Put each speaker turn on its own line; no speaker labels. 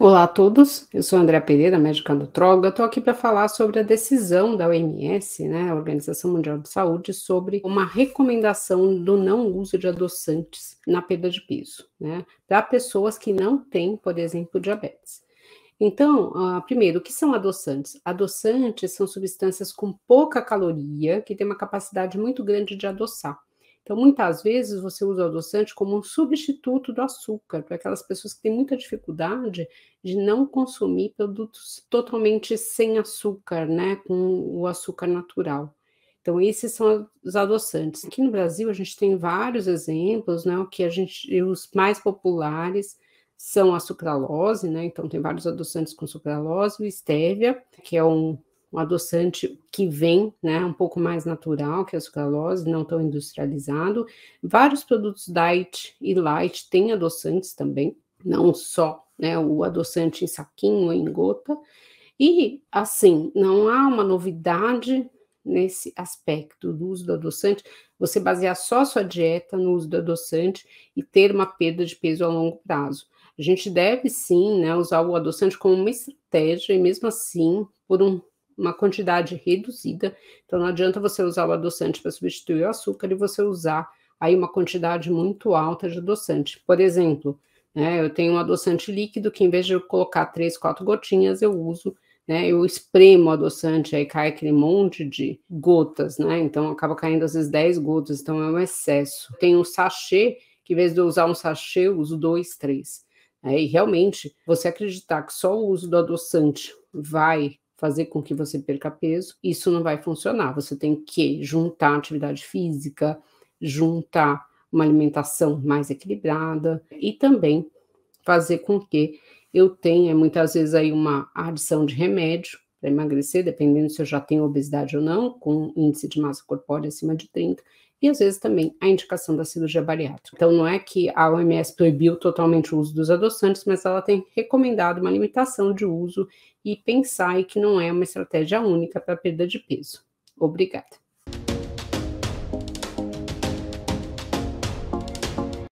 Olá a todos, eu sou Andréa Pereira, médica nutróloga. Estou aqui para falar sobre a decisão da OMS, né, a Organização Mundial de Saúde, sobre uma recomendação do não uso de adoçantes na perda de peso, né, para pessoas que não têm, por exemplo, diabetes. Então, uh, primeiro, o que são adoçantes? Adoçantes são substâncias com pouca caloria que têm uma capacidade muito grande de adoçar. Então, muitas vezes você usa o adoçante como um substituto do açúcar, para aquelas pessoas que têm muita dificuldade de não consumir produtos totalmente sem açúcar, né, com o açúcar natural. Então, esses são os adoçantes. Aqui no Brasil, a gente tem vários exemplos, né, o que a gente, os mais populares são a sucralose, né, então tem vários adoçantes com sucralose, o estévia, que é um um adoçante que vem, né, um pouco mais natural que a sucralose, não tão industrializado. Vários produtos diet e light têm adoçantes também, não só, né, o adoçante em saquinho, em gota. E assim, não há uma novidade nesse aspecto do uso do adoçante, você basear só sua dieta no uso do adoçante e ter uma perda de peso a longo prazo. A gente deve sim né, usar o adoçante como uma estratégia e mesmo assim por um uma quantidade reduzida. Então não adianta você usar o adoçante para substituir o açúcar e você usar aí uma quantidade muito alta de adoçante. Por exemplo, né, eu tenho um adoçante líquido que em vez de eu colocar três, quatro gotinhas, eu uso, né, eu espremo o adoçante, aí cai aquele monte de gotas, né? Então acaba caindo às vezes 10 gotas, então é um excesso. Tem um sachê que em vez de eu usar um sachê, eu uso dois, três. É, e realmente, você acreditar que só o uso do adoçante vai fazer com que você perca peso, isso não vai funcionar. Você tem que juntar atividade física, juntar uma alimentação mais equilibrada e também fazer com que eu tenha muitas vezes aí uma adição de remédio para emagrecer, dependendo se eu já tenho obesidade ou não, com índice de massa corpórea acima de 30, e às vezes também a indicação da cirurgia bariátrica. Então não é que a OMS proibiu totalmente o uso dos adoçantes, mas ela tem recomendado uma limitação de uso e pensar que não é uma estratégia única para perda de peso. Obrigada.